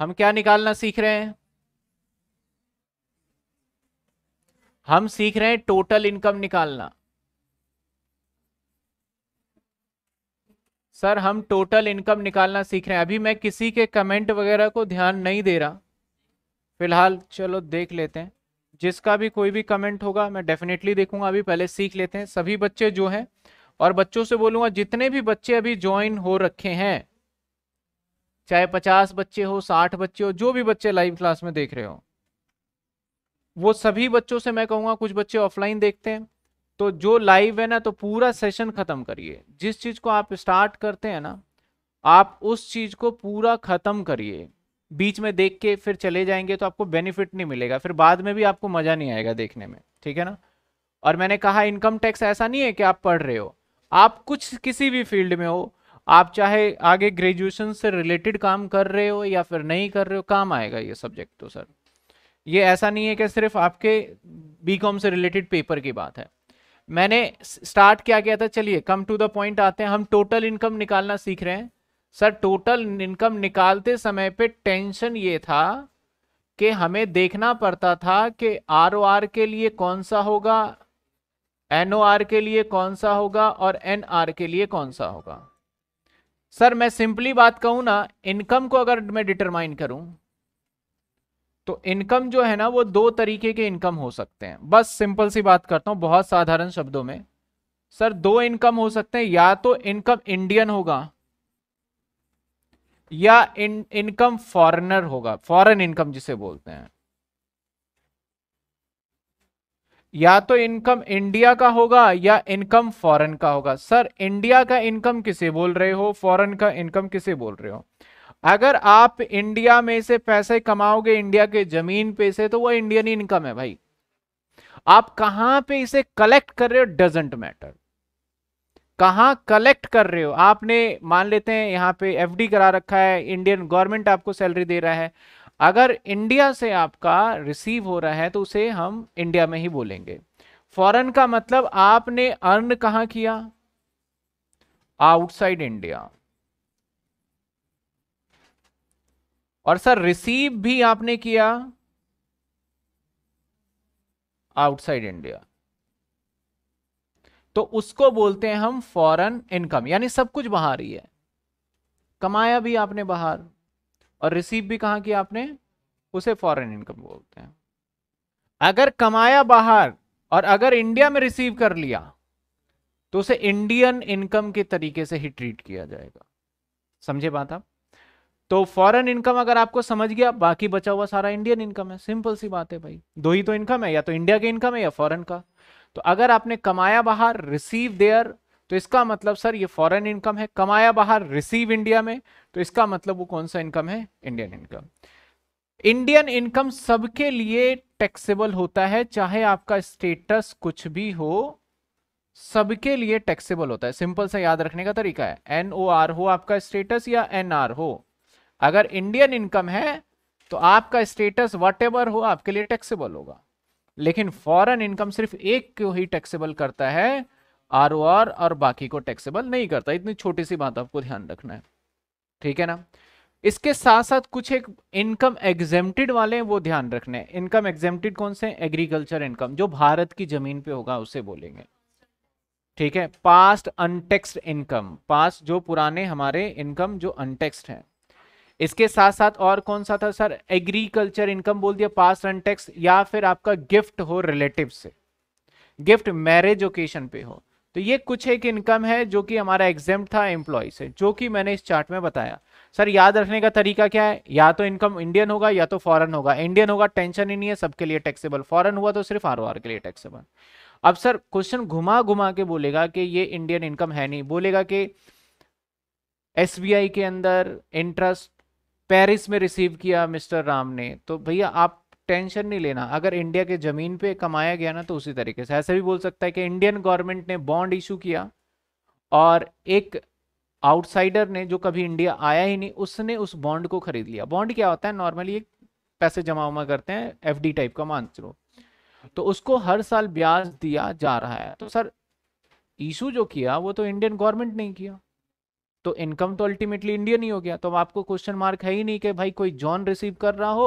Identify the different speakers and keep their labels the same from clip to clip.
Speaker 1: हम क्या निकालना सीख रहे हैं हम सीख रहे हैं टोटल इनकम निकालना सर हम टोटल इनकम निकालना सीख रहे हैं अभी मैं किसी के कमेंट वगैरह को ध्यान नहीं दे रहा फिलहाल चलो देख लेते हैं जिसका भी कोई भी कमेंट होगा मैं डेफिनेटली देखूंगा अभी पहले सीख लेते हैं सभी बच्चे जो हैं और बच्चों से बोलूंगा जितने भी बच्चे अभी ज्वाइन हो रखे हैं चाहे पचास बच्चे हो साठ बच्चे हो जो भी बच्चे लाइव क्लास में देख रहे हो वो सभी बच्चों से मैं कहूँगा कुछ बच्चे ऑफलाइन देखते हैं तो जो लाइव है ना तो पूरा सेशन ख़त्म करिए जिस चीज़ को आप स्टार्ट करते हैं ना आप उस चीज़ को पूरा ख़त्म करिए बीच में देख के फिर चले जाएंगे तो आपको बेनिफिट नहीं मिलेगा फिर बाद में भी आपको मज़ा नहीं आएगा देखने में ठीक है ना और मैंने कहा इनकम टैक्स ऐसा नहीं है कि आप पढ़ रहे हो आप कुछ किसी भी फील्ड में हो आप चाहे आगे ग्रेजुएशन से रिलेटेड काम कर रहे हो या फिर नहीं कर रहे हो काम आएगा ये सब्जेक्ट तो सर ये ऐसा नहीं है कि सिर्फ आपके बीकॉम से रिलेटेड पेपर की बात है मैंने स्टार्ट क्या किया था चलिए कम टू द पॉइंट आते हैं हम टोटल इनकम निकालना सीख रहे हैं सर टोटल इनकम निकालते समय पे टेंशन ये था कि हमें देखना पड़ता था कि आर के लिए कौन सा होगा एन के लिए कौन सा होगा और एन के लिए कौन सा होगा सर मैं सिंपली बात कहूं ना इनकम को अगर मैं डिटरमाइन करूं तो इनकम जो है ना वो दो तरीके के इनकम हो सकते हैं बस सिंपल सी बात करता हूं बहुत साधारण शब्दों में सर दो इनकम हो सकते हैं या तो इनकम इंडियन होगा या इनकम फॉरेनर होगा फॉरेन इनकम जिसे बोलते हैं या तो इनकम इंडिया का होगा या इनकम फॉरेन का होगा सर इंडिया का इनकम किसे बोल रहे हो फॉरेन का इनकम किसे बोल रहे हो अगर आप इंडिया में से पैसे कमाओगे इंडिया के जमीन पे से तो वो इंडियन इनकम है भाई आप कहां पे इसे कलेक्ट कर रहे हो डजेंट मैटर कहां कलेक्ट कर रहे हो आपने मान लेते हैं यहां पे एफडी करा रखा है इंडियन गवर्नमेंट आपको सैलरी दे रहा है अगर इंडिया से आपका रिसीव हो रहा है तो उसे हम इंडिया में ही बोलेंगे फॉरेन का मतलब आपने अर्न कहां किया आउटसाइड इंडिया और सर रिसीव भी आपने किया आउटसाइड इंडिया तो उसको बोलते हैं हम फॉरेन इनकम यानी सब कुछ बाहर ही है कमाया भी आपने बाहर और रिसीव भी कहाँ किया आपने उसे फॉरेन इनकम बोलते हैं अगर कमाया बाहर और अगर इंडिया में रिसीव कर लिया तो उसे इंडियन इनकम के तरीके से ही ट्रीट किया जाएगा समझे बात आप तो फॉरेन इनकम अगर आपको समझ गया बाकी बचा हुआ सारा इंडियन इनकम है सिंपल सी बात है भाई दो ही तो इनकम है या तो इंडिया के इनकम है या फॉरेन का तो अगर आपने कमाया बाहर रिसीव देयर तो इसका मतलब सर ये फॉरेन इनकम है कमाया बाहर रिसीव इंडिया में तो इसका मतलब वो कौन सा इनकम है इंडियन इनकम इंडियन इनकम सबके लिए टैक्सेबल होता है चाहे आपका स्टेटस कुछ भी हो सबके लिए टैक्सेबल होता है सिंपल सा याद रखने का तरीका है एन ओ आर हो आपका स्टेटस या एन आर हो अगर इंडियन इनकम है तो आपका स्टेटस वट हो आपके लिए टैक्सेबल होगा लेकिन फॉरेन इनकम सिर्फ एक को ही टैक्सेबल करता है आर ओ आर और बाकी को टैक्सेबल नहीं करता इतनी छोटी सी बात आपको ध्यान रखना है ठीक है ना इसके साथ साथ कुछ एक इनकम एग्जेम्प्टेड वाले हैं वो ध्यान रखने हैं इनकम एग्जेम्प्टेड कौन से एग्रीकल्चर इनकम जो भारत की जमीन पे होगा उसे बोलेंगे ठीक है पास्ट अनटेक्स्ड इनकम पास्ट जो पुराने हमारे इनकम जो अनटेक्स्ड है इसके साथ साथ और कौन सा था सर एग्रीकल्चर इनकम बोल दिया पास्ट अनटेक्स या फिर आपका गिफ्ट हो रिलेटिव से गिफ्ट मैरिज ओकेशन पे हो तो ये कुछ एक इनकम है जो कि हमारा एग्जेम था एम्प्लॉय से जो कि मैंने इस चार्ट में बताया सर याद रखने का तरीका क्या है या तो इनकम इंडियन होगा या तो फॉरन होगा इंडियन होगा टेंशन ही नहीं है सबके लिए टैक्सेबल फॉरन हुआ तो सिर्फ आर के लिए टैक्सेबल अब सर क्वेश्चन घुमा घुमा के बोलेगा कि ये इंडियन इनकम है नहीं बोलेगा कि एस के अंदर इंटरेस्ट पेरिस में रिसीव किया मिस्टर राम ने तो भैया आप टेंशन नहीं लेना अगर इंडिया के ज़मीन पे कमाया गया ना तो उसी तरीके से ऐसा भी बोल सकता है कि इंडियन गवर्नमेंट ने बॉन्ड इशू किया और एक आउटसाइडर ने जो कभी इंडिया आया ही नहीं उसने उस बॉन्ड को खरीद लिया बॉन्ड क्या होता है नॉर्मली एक पैसे जमा वमा करते हैं एफ टाइप का मान चलो तो उसको हर साल ब्याज दिया जा रहा है तो सर इशू जो किया वो तो इंडियन गवर्नमेंट ने किया तो इनकम तो अल्टीमेटली इंडियन ही हो गया तो अब आपको क्वेश्चन मार्क है ही नहीं कि भाई कोई जॉन रिसीव कर रहा हो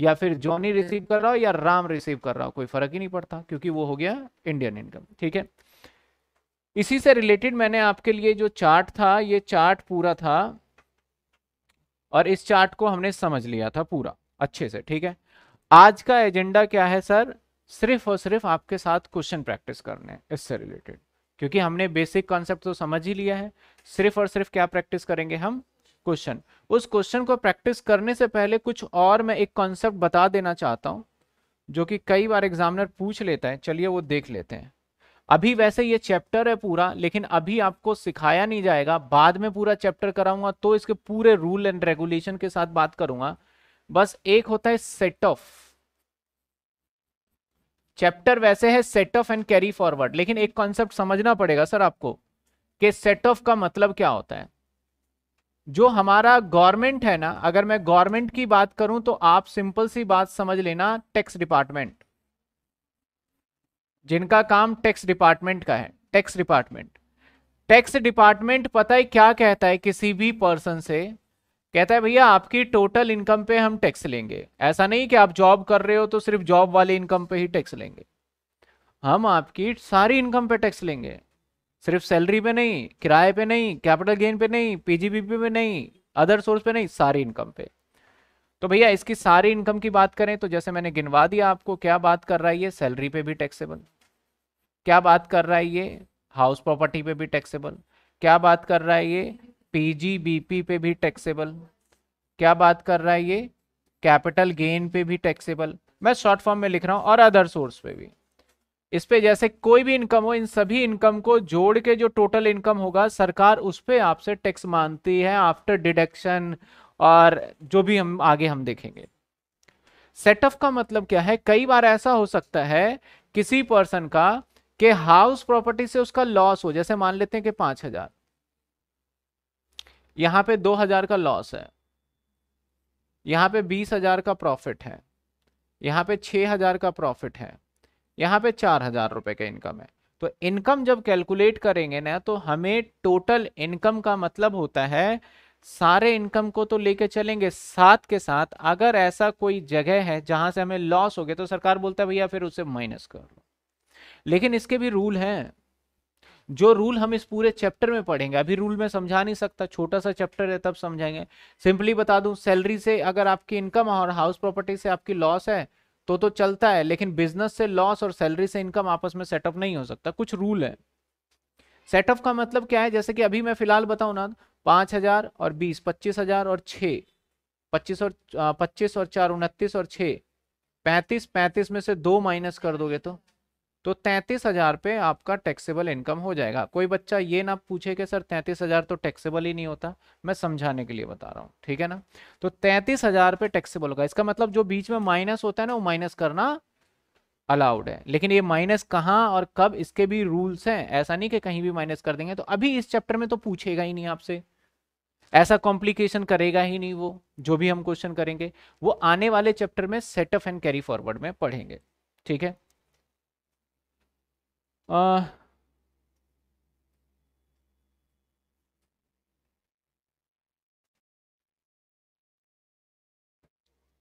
Speaker 1: या फिर जॉनी रिसीव कर रहा हो या राम रिसीव कर रहा हो कोई फर्क ही नहीं पड़ता क्योंकि वो हो गया इंडियन इनकम ठीक है इसी से रिलेटेड मैंने आपके लिए जो चार्ट था ये चार्ट पूरा था और इस चार्ट को हमने समझ लिया था पूरा अच्छे से ठीक है आज का एजेंडा क्या है सर सिर्फ और सिर्फ आपके साथ क्वेश्चन प्रैक्टिस करने इससे रिलेटेड क्योंकि हमने बेसिक कॉन्सेप्ट तो समझ ही लिया है सिर्फ और सिर्फ क्या प्रैक्टिस करेंगे हम क्वेश्चन उस क्वेश्चन को प्रैक्टिस करने से पहले कुछ और मैं एक कॉन्सेप्ट बता देना चाहता हूँ जो कि कई बार एग्जामिनर पूछ लेता है चलिए वो देख लेते हैं अभी वैसे ये चैप्टर है पूरा लेकिन अभी आपको सिखाया नहीं जाएगा बाद में पूरा चैप्टर कराऊंगा तो इसके पूरे रूल एंड रेगुलेशन के साथ बात करूंगा बस एक होता है सेट ऑफ चैप्टर वैसे है set off and carry forward लेकिन एक कॉन्सेप्ट समझना पड़ेगा सर आपको कि सेट ऑफ का मतलब क्या होता है जो हमारा गवर्नमेंट है ना अगर मैं गवर्नमेंट की बात करूं तो आप सिंपल सी बात समझ लेना टैक्स डिपार्टमेंट जिनका काम टैक्स डिपार्टमेंट का है टैक्स डिपार्टमेंट टैक्स डिपार्टमेंट पता है क्या कहता है किसी भी पर्सन से कहता है भैया आपकी टोटल इनकम पे हम टैक्स लेंगे ऐसा नहीं कि आप जॉब कर रहे हो तो सिर्फ जॉब वाले इनकम पे ही टैक्स लेंगे हम आपकी सारी इनकम पे टैक्स लेंगे सिर्फ सैलरी पे नहीं किराए पे नहीं कैपिटल गेन पे नहीं पीजीबीपी पे नहीं अदर सोर्स पे नहीं सारी इनकम पे तो भैया इसकी सारी इनकम की बात करें तो जैसे मैंने गिनवा दिया आपको क्या बात कर रहा है ये सैलरी पे भी टैक्सेबल क्या बात कर रहा है ये हाउस प्रॉपर्टी पे भी टैक्सेबल क्या बात कर रहा है ये पीजीबीपी पे भी टैक्सेबल क्या बात कर रहा है ये कैपिटल गेन पे भी टैक्सेबल मैं शॉर्ट फॉर्म में लिख रहा हूँ और अदर सोर्स पे भी इस पे जैसे कोई भी इनकम हो इन सभी इनकम को जोड़ के जो टोटल इनकम होगा सरकार उस पर आपसे टैक्स मानती है आफ्टर डिडक्शन और जो भी हम आगे हम देखेंगे सेटअप का मतलब क्या है कई बार ऐसा हो सकता है किसी पर्सन का कि हाउस प्रॉपर्टी से उसका लॉस हो जैसे मान लेते हैं कि पांच हजार यहाँ पे दो हजार का लॉस है यहाँ पे बीस हजार का प्रॉफिट है यहां पे छह हजार का प्रॉफिट है यहां पे चार हजार रुपए का इनकम है तो इनकम जब कैलकुलेट करेंगे ना तो हमें टोटल इनकम का मतलब होता है सारे इनकम को तो लेके चलेंगे साथ के साथ अगर ऐसा कोई जगह है जहां से हमें लॉस हो गया तो सरकार बोलता है भैया फिर उसे माइनस कर लो लेकिन इसके भी रूल हैं जो रूल हम इस पूरे चैप्टर में पढ़ेंगे अभी रूल में समझा नहीं सकता छोटा सा चैप्टर है तब समझाएंगे सिंपली बता दूं सैलरी से अगर आपकी इनकम और हाउस प्रॉपर्टी से आपकी लॉस है तो तो चलता है लेकिन बिजनेस से लॉस और सैलरी से इनकम आपस में सेटअप नहीं हो सकता कुछ रूल है सेटअप का मतलब क्या है जैसे कि अभी मैं फिलहाल बताऊं ना पाँच और बीस पच्चीस और छः पच्चीस और पच्चीस और चार उनतीस और छः पैंतीस पैंतीस में से दो माइनस कर दोगे तो तो तैंतीस हजार पे आपका टैक्सेबल इनकम हो जाएगा कोई बच्चा ये ना पूछे कि सर तैंतीस हजार तो टैक्सेबल ही नहीं होता मैं समझाने के लिए बता रहा हूँ ठीक है ना तो तैंतीस हजार पे टैक्सेबल होगा इसका मतलब जो बीच में माइनस होता है ना वो माइनस करना अलाउड है लेकिन ये माइनस कहाँ और कब इसके भी रूल्स हैं ऐसा नहीं कि कहीं भी माइनस कर देंगे तो अभी इस चैप्टर में तो पूछेगा ही नहीं आपसे ऐसा कॉम्प्लिकेशन करेगा ही नहीं वो जो भी हम क्वेश्चन करेंगे वो आने वाले चैप्टर में सेटअप एंड कैरी फॉरवर्ड में पढ़ेंगे ठीक है Uh,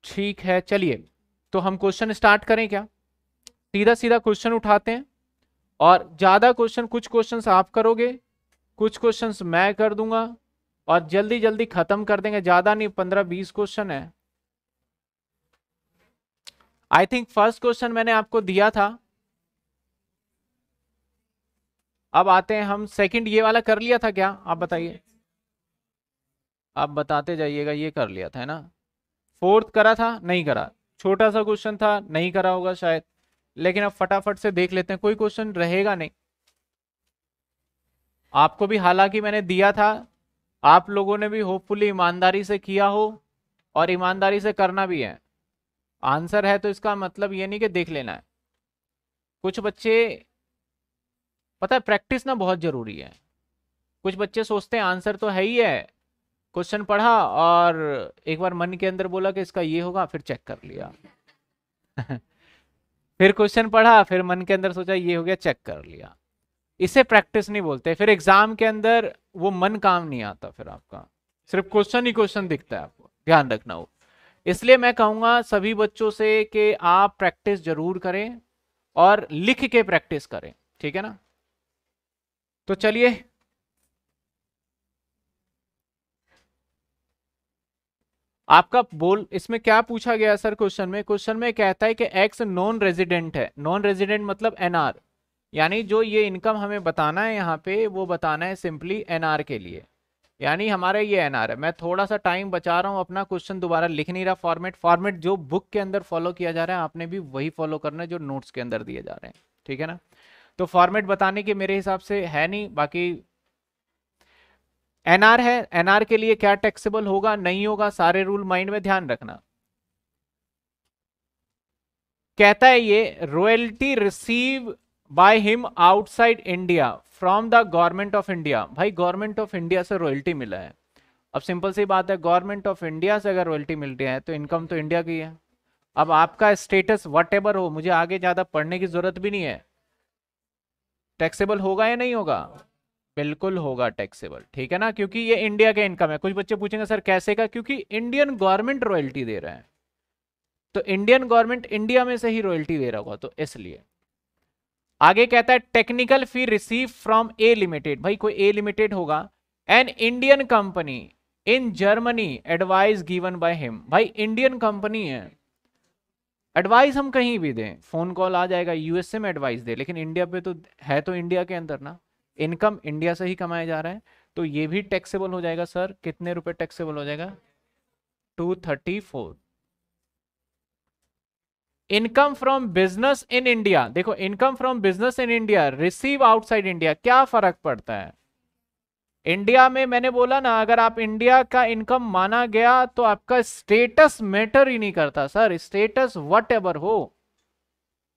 Speaker 1: ठीक है चलिए तो हम क्वेश्चन स्टार्ट करें क्या सीधा सीधा क्वेश्चन उठाते हैं और ज़्यादा क्वेश्चन कुछ क्वेश्चंस आप करोगे कुछ क्वेश्चंस मैं कर दूंगा और जल्दी जल्दी ख़त्म कर देंगे ज़्यादा नहीं पंद्रह बीस क्वेश्चन है आई थिंक फर्स्ट क्वेश्चन मैंने आपको दिया था अब आते हैं हम सेकंड ये वाला कर लिया था क्या आप बताइए आप बताते जाइएगा ये कर लिया था है ना फोर्थ करा था नहीं करा छोटा सा क्वेश्चन था नहीं करा होगा शायद लेकिन अब फटाफट से देख लेते हैं कोई क्वेश्चन रहेगा नहीं आपको भी हालांकि मैंने दिया था आप लोगों ने भी होपफुली ईमानदारी से किया हो और ईमानदारी से करना भी है आंसर है तो इसका मतलब ये नहीं कि देख लेना है कुछ बच्चे पता है प्रैक्टिस ना बहुत ज़रूरी है कुछ बच्चे सोचते हैं आंसर तो है ही है क्वेश्चन पढ़ा और एक बार मन के अंदर बोला कि इसका ये होगा फिर चेक कर लिया फिर क्वेश्चन पढ़ा फिर मन के अंदर सोचा ये हो गया चेक कर लिया इसे प्रैक्टिस नहीं बोलते फिर एग्जाम के अंदर वो मन काम नहीं आता फिर आपका सिर्फ क्वेश्चन ही क्वेश्चन दिखता है आपको ध्यान रखना हो इसलिए मैं कहूँगा सभी बच्चों से कि आप प्रैक्टिस जरूर करें और लिख के प्रैक्टिस करें ठीक है ना तो चलिए आपका बोल इसमें क्या पूछा गया सर क्वेश्चन में क्वेश्चन में कहता है कि एक्स नॉन रेजिडेंट है नॉन रेजिडेंट मतलब एनआर यानी जो ये इनकम हमें बताना है यहाँ पे वो बताना है सिंपली एनआर के लिए यानी हमारा ये एनआर है मैं थोड़ा सा टाइम बचा रहा हूँ अपना क्वेश्चन दोबारा लिख नहीं रहा फॉर्मेट फॉर्मेट जो बुक के अंदर फॉलो किया जा रहा है आपने भी वही फॉलो करना है जो नोट्स के अंदर दिए जा रहे हैं ठीक है ना तो फॉर्मेट बताने के मेरे हिसाब से है नहीं बाकी एनआर है एनआर के लिए क्या टैक्सेबल होगा नहीं होगा सारे रूल माइंड में ध्यान रखना कहता है ये royalty receive by him outside India from the government of India भाई गवर्नमेंट ऑफ इंडिया से रॉयल्टी मिला है अब सिंपल सी बात है गवर्नमेंट ऑफ इंडिया से अगर रॉयल्टी मिल रही है तो इनकम तो इंडिया की है अब आपका स्टेटस वट हो मुझे आगे ज़्यादा पढ़ने की ज़रूरत भी नहीं है टैक्सेबल होगा या नहीं होगा बिल्कुल होगा टैक्सेबल ठीक है ना क्योंकि ये इंडिया का इनकम है कुछ बच्चे पूछेंगे सर कैसे का क्योंकि इंडियन गवर्नमेंट रॉयल्टी दे रहा है तो इंडियन गवर्नमेंट इंडिया में से ही रॉयल्टी दे रहा होगा तो इसलिए आगे कहता है technical fee receive from A limited भाई कोई ए लिमिटेड होगा an Indian company in Germany advice given by him भाई इंडियन कंपनी है एडवाइस हम कहीं भी दें फोन कॉल आ जाएगा यूएसए में एडवाइस दे लेकिन इंडिया पे तो है तो इंडिया के अंदर ना इनकम इंडिया से ही कमाया जा रहा है तो ये भी टैक्सेबल हो जाएगा सर कितने रुपए टैक्सेबल हो जाएगा two thirty four income from business in India देखो income from business in India receive outside India क्या फर्क पड़ता है इंडिया में मैंने बोला ना अगर आप इंडिया का इनकम माना गया तो आपका स्टेटस मैटर ही नहीं करता सर स्टेटस वट एवर हो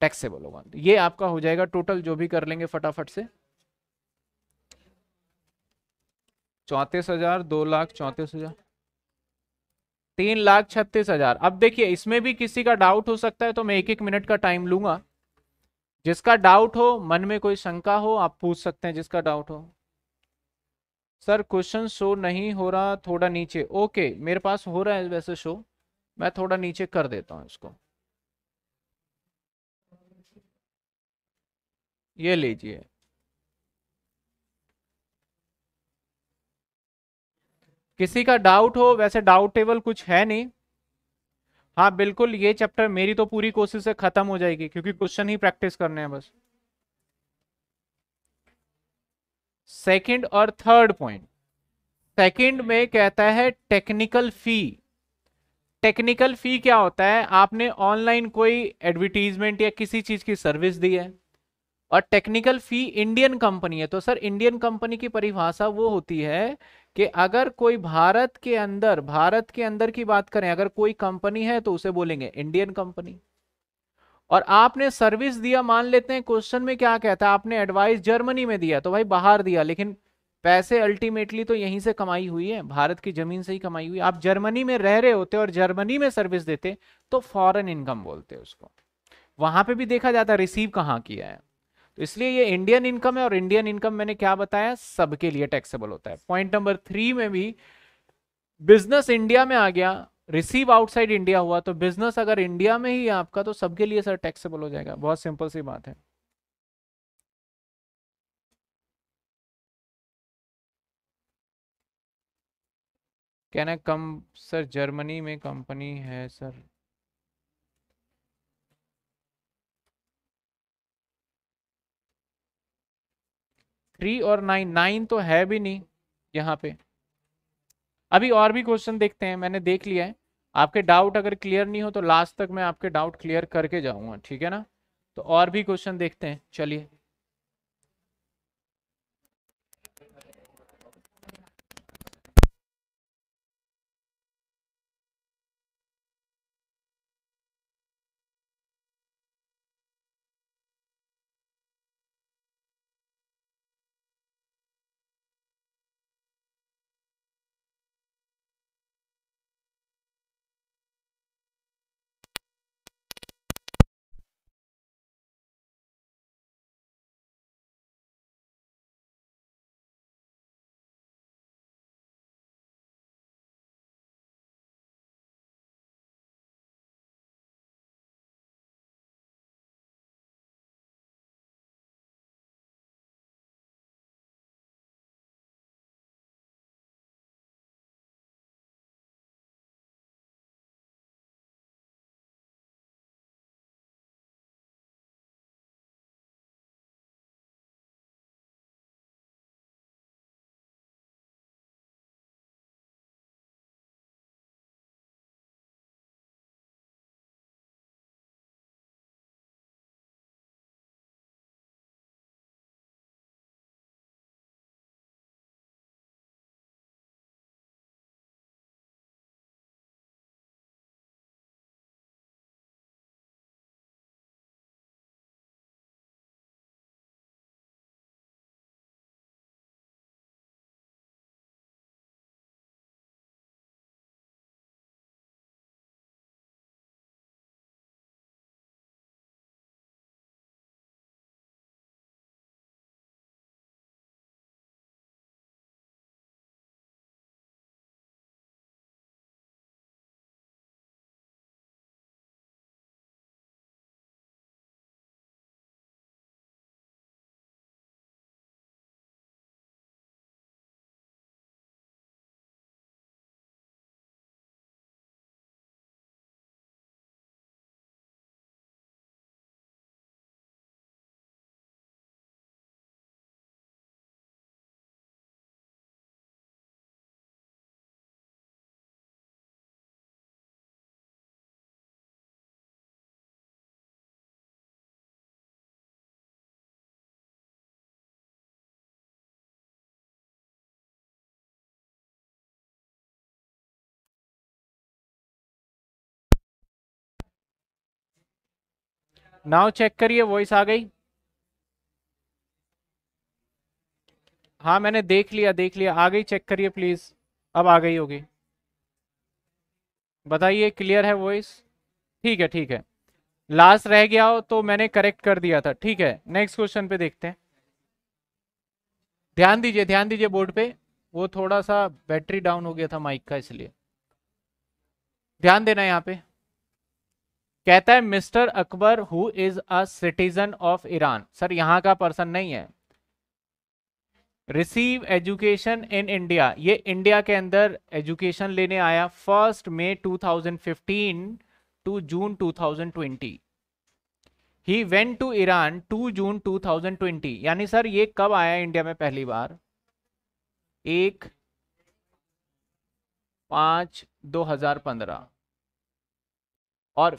Speaker 1: टैक्सेबल होगा ये आपका हो जाएगा टोटल जो भी कर लेंगे फटाफट से चौंतीस हजार दो लाख चौंतीस हजार तीन लाख छत्तीस हजार अब देखिए इसमें भी किसी का डाउट हो सकता है तो मैं एक एक मिनट का टाइम लूंगा जिसका डाउट हो मन में कोई शंका हो आप पूछ सकते हैं जिसका डाउट हो सर क्वेश्चन शो नहीं हो रहा थोड़ा नीचे ओके मेरे पास हो रहा है वैसे शो मैं थोड़ा नीचे कर देता हूं इसको ये लीजिए किसी का डाउट हो वैसे डाउटेबल कुछ है नहीं हाँ बिल्कुल ये चैप्टर मेरी तो पूरी कोशिश से खत्म हो जाएगी क्योंकि क्वेश्चन ही प्रैक्टिस करने हैं बस सेकंड और थर्ड पॉइंट सेकंड में कहता है टेक्निकल फी टेक्निकल फी क्या होता है आपने ऑनलाइन कोई एडवर्टीजमेंट या किसी चीज की सर्विस दी है और टेक्निकल फी इंडियन कंपनी है तो सर इंडियन कंपनी की परिभाषा वो होती है कि अगर कोई भारत के अंदर भारत के अंदर की बात करें अगर कोई कंपनी है तो उसे बोलेंगे इंडियन कंपनी और आपने सर्विस दिया मान लेते हैं क्वेश्चन में क्या कहता है आपने एडवाइस जर्मनी में दिया तो भाई बाहर दिया लेकिन पैसे अल्टीमेटली तो यहीं से कमाई हुई है भारत की जमीन से ही कमाई हुई आप जर्मनी में रह रहे होते और जर्मनी में सर्विस देते तो फॉरेन इनकम बोलते उसको वहां पे भी देखा जाता है रिसीव कहाँ किया है तो इसलिए ये इंडियन इनकम है और इंडियन इनकम मैंने क्या बताया सबके लिए टैक्सेबल होता है पॉइंट नंबर थ्री में भी बिजनेस इंडिया में आ गया रिसीव आउटसाइड इंडिया हुआ तो बिजनेस अगर इंडिया में ही आपका तो सबके लिए सर टैक्सेबल हो जाएगा बहुत सिंपल सी बात है can I come sir Germany में कंपनी है सर थ्री और नाइन नाइन तो है भी नहीं यहां पे अभी और भी क्वेश्चन देखते हैं मैंने देख लिया है आपके डाउट अगर क्लियर नहीं हो तो लास्ट तक मैं आपके डाउट क्लियर करके जाऊंगा ठीक है ना तो और भी क्वेश्चन देखते हैं चलिए नाउ चेक करिए वॉइस आ गई हाँ मैंने देख लिया देख लिया आ गई चेक करिए प्लीज अब आ गई होगी बताइए क्लियर है वॉइस ठीक है ठीक है लास्ट रह गया हो तो मैंने करेक्ट कर दिया था ठीक है नेक्स्ट क्वेश्चन पे देखते हैं ध्यान दीजिए ध्यान दीजिए बोर्ड पे वो थोड़ा सा बैटरी डाउन हो गया था माइक का इसलिए ध्यान देना यहाँ पे कहता है mister Akbar who is a citizen of Iran sir यहाँ का पर्सन नहीं है रिसीव एजुकेशन इन इंडिया ये इंडिया के अंदर एजुकेशन लेने आया first May 2015 to June 2020 he went to Iran to June 2020 यानी सर ये कब आया इंडिया में पहली बार एक पांच दो हजार पंद्रह और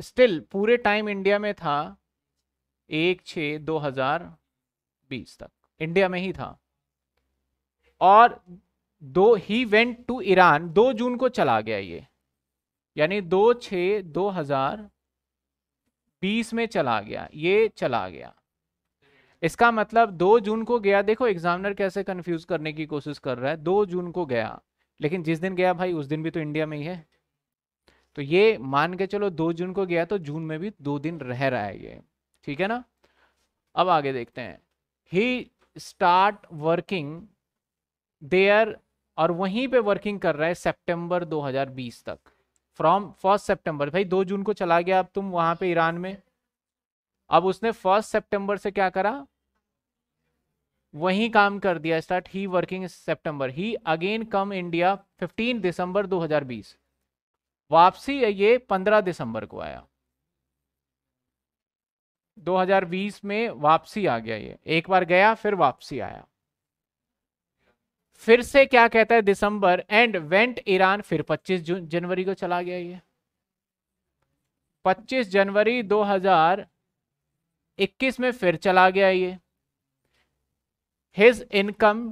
Speaker 1: स्टिल पूरे टाइम इंडिया में था एक छ दो हजार बीस तक इंडिया में ही था और दो ही वेंट टू ईरान दो जून को चला गया ये यानी दो छ दो हजार बीस में चला गया ये चला गया इसका मतलब दो जून को गया देखो एग्जामिनर कैसे कंफ्यूज करने की कोशिश कर रहा है दो जून को गया लेकिन जिस दिन गया भाई उस दिन भी तो इंडिया में ही है तो ये मान के चलो दो जून को गया तो जून में भी दो दिन रह रहा है ये ठीक है ना अब आगे देखते हैं ही स्टार्ट वर्किंग देयर और वहीं पे वर्किंग कर रहा है सितंबर 2020 तक फ्रॉम फर्स्ट सितंबर भाई दो जून को चला गया अब तुम वहां पे ईरान में अब उसने फर्स्ट सितंबर से क्या करा वहीं काम कर दिया start he working September he again come India 15 December 2020 वापसी है ये 15 दिसंबर को आया 2020 में वापसी आ गया ये एक बार गया फिर वापसी आया फिर से क्या कहता है दिसंबर एंड वेंट ईरान फिर 25 जून जनवरी को चला गया ये 25 जनवरी 2021 में फिर चला गया ये हिज इनकम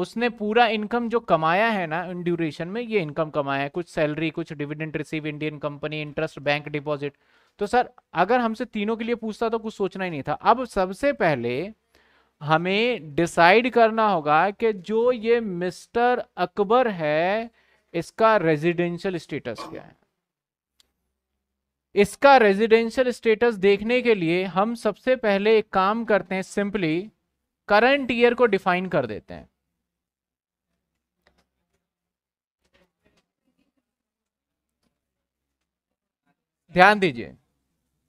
Speaker 1: उसने पूरा इनकम जो कमाया है ना इन ड्यूरेशन में ये इनकम कमाया है कुछ सैलरी कुछ dividend receive Indian company interest bank deposit तो सर अगर हमसे तीनों के लिए पूछता तो कुछ सोचना ही नहीं था अब सबसे पहले हमें डिसाइड करना होगा कि जो ये मिस्टर अकबर है इसका रेजिडेंशियल स्टेटस क्या है इसका रेजिडेंशियल स्टेटस देखने के लिए हम सबसे पहले एक काम करते हैं सिंपली करंट ईयर को डिफाइन कर देते हैं ध्यान दीजिए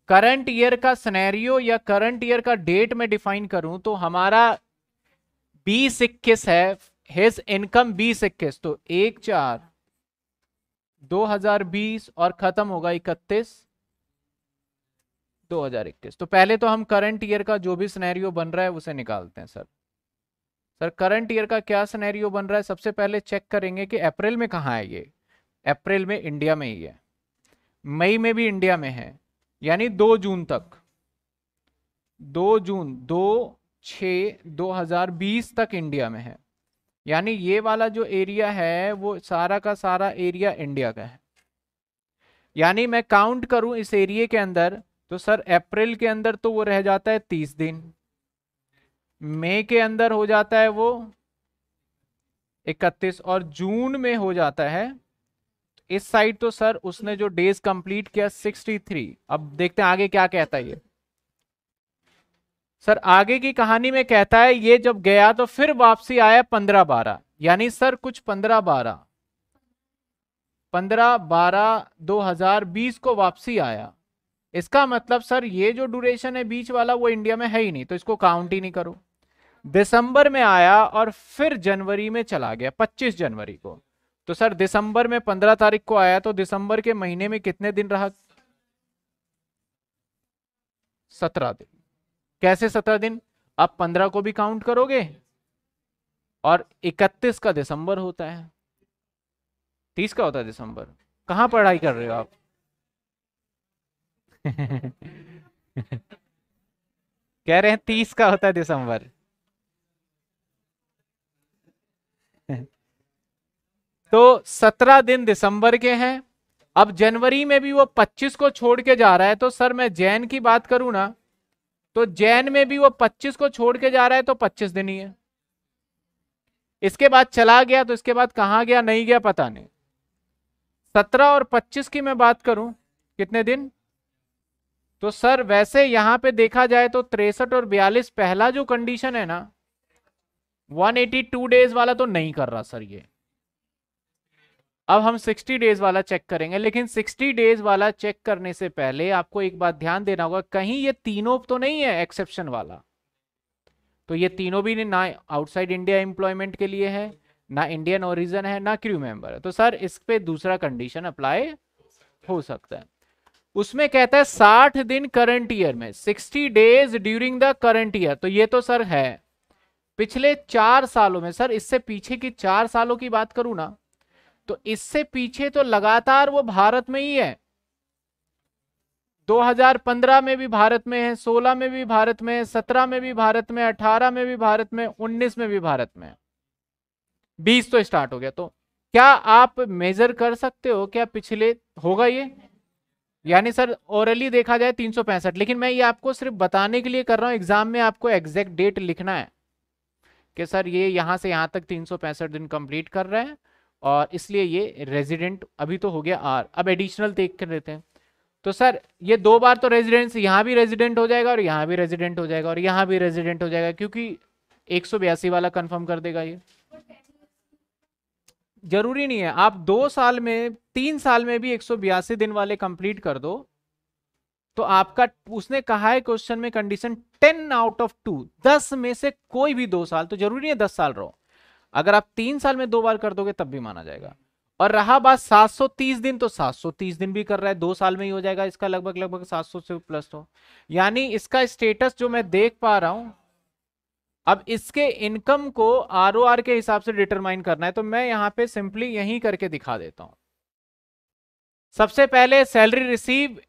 Speaker 1: करंट ईयर का स्नेरियो या करंट ईयर का डेट में डिफाइन करूं तो हमारा बीस इक्कीस है हिज इनकम बीस इक्कीस तो एक चार 2020 और खत्म होगा इकतीस 2021 तो पहले तो हम करंट ईयर का जो भी स्नैरियो बन रहा है उसे निकालते हैं सर सर करंट ईयर का क्या स्नैरियो बन रहा है सबसे पहले चेक करेंगे कि अप्रैल में कहाँ है ये अप्रैल में इंडिया में ही है मई में भी इंडिया में है यानी दो जून तक दो जून दो छ 2020 तक इंडिया में है यानी ये वाला जो एरिया है वो सारा का सारा एरिया इंडिया का है यानी मैं काउंट करूं इस एरिए के अंदर तो सर अप्रैल के अंदर तो वो रह जाता है तीस दिन मई के अंदर हो जाता है वो इकतीस और जून में हो जाता है इस साइड तो सर उसने जो डेज कंप्लीट किया 63 अब देखते हैं आगे क्या कहता है ये सर आगे की कहानी में कहता है ये जब गया तो फिर वापसी आया पंद्रह बारह यानी सर कुछ पंद्रह बारह पंद्रह बारह दो हजार बीस को वापसी आया इसका मतलब सर ये जो ड्यूरेशन है बीच वाला वो इंडिया में है ही नहीं तो इसको काउंट ही नहीं करो दिसंबर में आया और फिर जनवरी में चला गया 25 जनवरी को तो सर दिसंबर में पंद्रह तारीख को आया तो दिसंबर के महीने में कितने दिन रहा सत्रह दिन कैसे सत्रह दिन आप पंद्रह को भी काउंट करोगे और इकतीस का दिसंबर होता है तीस का होता है दिसंबर कहाँ पढ़ाई कर रहे हो आप कह रहे हैं तीस का होता है दिसंबर तो सत्रह दिन दिसंबर के हैं अब जनवरी में भी वो पच्चीस को छोड़ के जा रहा है तो सर मैं जैन की बात करूं ना तो जैन में भी वो पच्चीस को छोड़ के जा रहा है तो पच्चीस दिन ही है इसके बाद चला गया तो इसके बाद कहा गया नहीं गया पता नहीं सत्रह और पच्चीस की मैं बात करूं कितने दिन तो सर वैसे यहां पे देखा जाए तो तिरसठ और बयालीस पहला जो कंडीशन है ना टू डेज वाला तो नहीं कर रहा सर ये अब हम 60 डेज वाला चेक करेंगे लेकिन 60 डेज वाला चेक करने से पहले आपको एक बात ध्यान देना होगा कहीं ये तीनों तो नहीं है एक्सेप्शन वाला तो ये तीनों भी नहीं ना आउटसाइड इंडिया एम्प्लॉयमेंट के लिए है ना इंडियन ओरिजन है ना क्रू मेंबर है तो सर इस पे दूसरा कंडीशन अप्लाई हो सकता है उसमें कहता है साठ दिन करंट ईयर में sixty days during the current year तो ये तो सर है पिछले चार सालों में सर इससे पीछे की चार सालों की बात करूं ना तो इससे पीछे तो लगातार वो भारत में ही है 2015 में भी भारत में है 16 में भी भारत में है 17 में भी भारत में 18 में भी भारत में 19 में भी भारत में 20 तो स्टार्ट हो गया तो क्या आप मेजर कर सकते हो क्या पिछले होगा ये यानी सर ओरली देखा जाए तीन लेकिन मैं ये आपको सिर्फ बताने के लिए कर रहा हूँ एग्जाम में आपको एग्जैक्ट डेट लिखना है कि सर ये यहाँ से यहाँ तक तीन दिन कंप्लीट कर रहे हैं और इसलिए ये रेजिडेंट अभी तो हो गया आर अब एडिशनल देख कर लेते हैं तो सर ये दो बार तो रेजिडेंट यहाँ भी रेजिडेंट हो जाएगा और यहाँ भी रेजिडेंट हो जाएगा और यहाँ भी रेजिडेंट हो जाएगा क्योंकि एक वाला कन्फर्म कर देगा ये जरूरी नहीं है आप दो साल में तीन साल में भी एक दिन वाले कंप्लीट कर दो तो आपका उसने कहा है क्वेश्चन में condition ten out of two दस में से कोई भी दो साल तो जरूरी है दस साल रहो अगर आप तीन साल में दो बार कर दोगे तब भी माना जाएगा और रहा बात 730 दिन तो 730 दिन भी कर रहा है दो साल में ही हो जाएगा इसका लगभग लगभग 700 से प्लस हो यानी इसका स्टेटस जो मैं देख पा रहा हूं अब इसके इनकम को आर के हिसाब से डिटरमाइन करना है तो मैं यहां पे सिंपली यही करके दिखा देता हूं सबसे पहले सैलरी रिसीव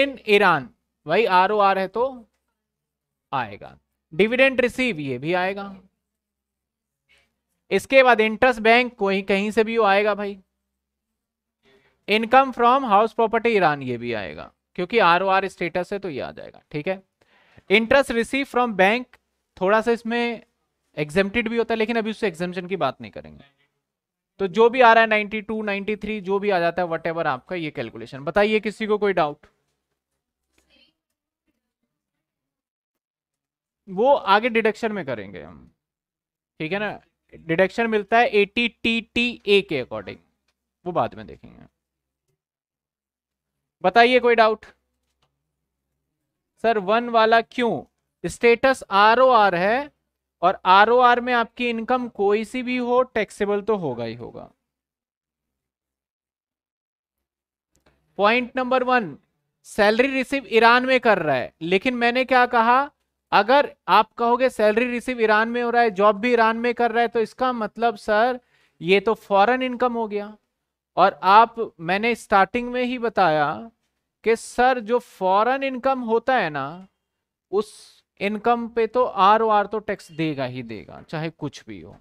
Speaker 1: इन ईरान भाई आर है तो आएगा डिविडेंड रिसीव ये भी आएगा इसके बाद इंटरेस्ट बैंक कोई कहीं से भी वो आएगा भाई income from house property Iran ये भी आएगा क्योंकि आर ओ आर स्टेटस है तो ये आ जाएगा ठीक है इंटरेस्ट रिसीव फ्रॉम बैंक थोड़ा सा इसमें एग्जेम्प्टेड भी होता है लेकिन अभी उससे एग्जेम्पन की बात नहीं करेंगे तो जो भी आ रहा है नाइन्टी टू नाइन्टी थ्री जो भी आ जाता है वट आपका ये कैलकुलेशन बताइए किसी को कोई डाउट वो आगे डिडक्शन में करेंगे हम ठीक है ना डिडक्शन मिलता है एटी टी टी ए के अकॉर्डिंग वो बाद में देखेंगे बताइए कोई डाउट सर वन वाला क्यों स्टेटस आर ओ आर है और आर ओ आर में आपकी इनकम कोई सी भी हो टैक्सेबल तो होगा ही होगा point number one salary receive Iran में कर रहा है लेकिन मैंने क्या कहा अगर आप कहोगे सैलरी रिसीव ईरान में हो रहा है जॉब भी ईरान में कर रहा है तो इसका मतलब सर ये तो फॉरेन इनकम हो गया और आप मैंने स्टार्टिंग में ही बताया कि सर जो फॉरेन इनकम होता है ना उस इनकम पे तो आर ओ आर तो टैक्स देगा ही देगा चाहे कुछ भी हो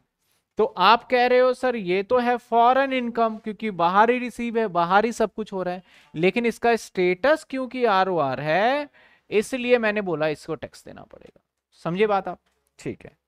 Speaker 1: तो आप कह रहे हो सर ये तो है फॉरेन इनकम क्योंकि बाहरी रिसीव है बाहरी सब कुछ हो रहा है लेकिन इसका स्टेटस क्योंकि आर ओ आर है इसलिए मैंने बोला इसको टैक्स देना पड़ेगा समझे बात आप ठीक है